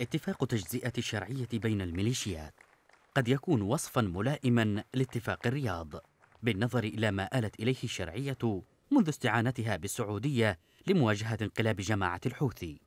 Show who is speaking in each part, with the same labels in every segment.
Speaker 1: اتفاق تجزئة الشرعية بين الميليشيات قد يكون وصفا ملائما لاتفاق الرياض بالنظر إلى ما آلت إليه الشرعية منذ استعانتها بالسعودية لمواجهة انقلاب جماعة الحوثي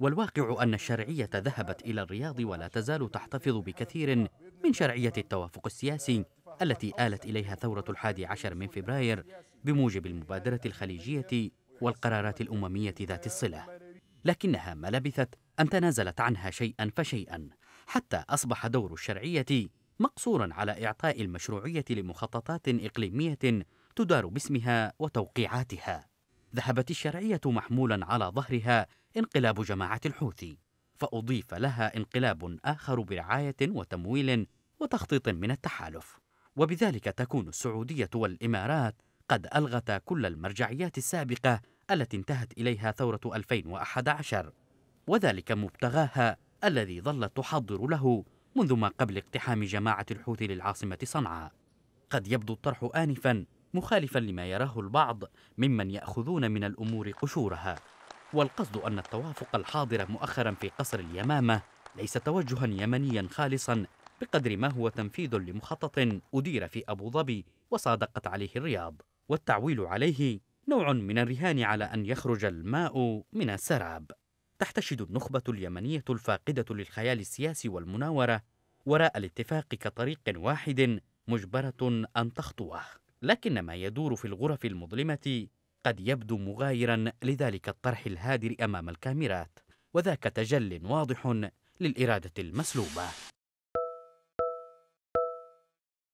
Speaker 1: والواقع أن الشرعية ذهبت إلى الرياض ولا تزال تحتفظ بكثير من شرعية التوافق السياسي التي آلت إليها ثورة الحادي عشر من فبراير بموجب المبادرة الخليجية والقرارات الأممية ذات الصلة لكنها ما لبثت أن تنازلت عنها شيئا فشيئا حتى أصبح دور الشرعية مقصورا على إعطاء المشروعية لمخططات إقليمية تدار باسمها وتوقيعاتها ذهبت الشرعية محمولا على ظهرها انقلاب جماعة الحوثي فأضيف لها انقلاب آخر برعاية وتمويل وتخطيط من التحالف وبذلك تكون السعودية والإمارات قد ألغتا كل المرجعيات السابقة التي انتهت إليها ثورة 2011 وذلك مبتغاها الذي ظلت تحضر له منذ ما قبل اقتحام جماعة الحوثي للعاصمة صنعاء قد يبدو الطرح آنفا مخالفا لما يراه البعض ممن يأخذون من الأمور قشورها والقصد أن التوافق الحاضر مؤخرا في قصر اليمامة ليس توجها يمنيا خالصا بقدر ما هو تنفيذ لمخطط أدير في أبو ظبي وصادقت عليه الرياض والتعويل عليه نوع من الرهان على أن يخرج الماء من السراب تحتشد النخبة اليمنية الفاقدة للخيال السياسي والمناورة وراء الاتفاق كطريق واحد مجبرة أن تخطوه لكن ما يدور في الغرف المظلمة قد يبدو مغايرا لذلك الطرح الهادر أمام الكاميرات وذاك تجل واضح للإرادة المسلوبة